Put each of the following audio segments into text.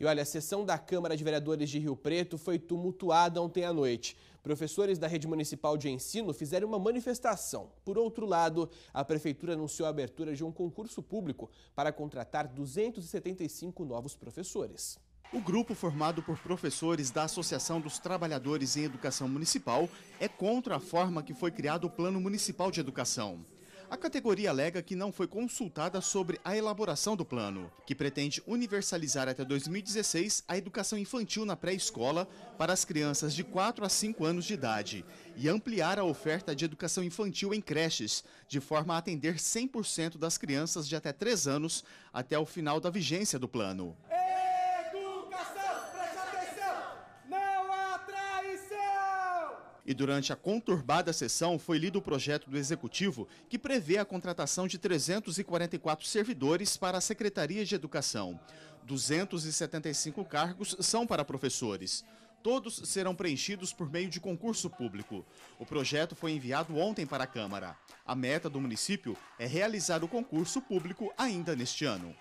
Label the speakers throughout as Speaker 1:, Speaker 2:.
Speaker 1: E olha, a sessão da Câmara de Vereadores de Rio Preto foi tumultuada ontem à noite. Professores da rede municipal de ensino fizeram uma manifestação. Por outro lado, a prefeitura anunciou a abertura de um concurso público para contratar 275 novos
Speaker 2: professores. O grupo, formado por professores da Associação dos Trabalhadores em Educação Municipal, é contra a forma que foi criado o Plano Municipal de Educação. A categoria alega que não foi consultada sobre a elaboração do plano, que pretende universalizar até 2016 a educação infantil na pré-escola para as crianças de 4 a 5 anos de idade e ampliar a oferta de educação infantil em creches, de forma a atender 100% das crianças de até 3 anos até o final da vigência do plano. E durante a conturbada sessão foi lido o projeto do Executivo que prevê a contratação de 344 servidores para a Secretaria de Educação. 275 cargos são para professores. Todos serão preenchidos por meio de concurso público. O projeto foi enviado ontem para a Câmara. A meta do município é realizar o concurso público ainda neste ano.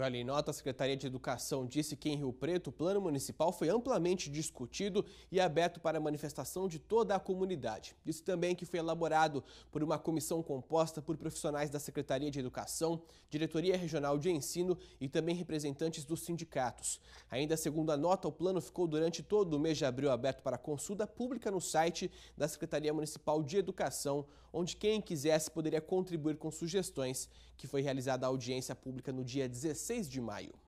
Speaker 2: Well,
Speaker 1: em nota, a Secretaria de Educação disse que em Rio Preto o plano municipal foi amplamente discutido e aberto para manifestação de toda a comunidade. Disse também que foi elaborado por uma comissão composta por profissionais da Secretaria de Educação, Diretoria Regional de Ensino e também representantes dos sindicatos. Ainda segundo a nota, o plano ficou durante todo o mês de abril aberto para consulta pública no site da Secretaria Municipal de Educação, onde quem quisesse poderia contribuir com sugestões, que foi realizada a audiência pública no dia 16 6 de maio.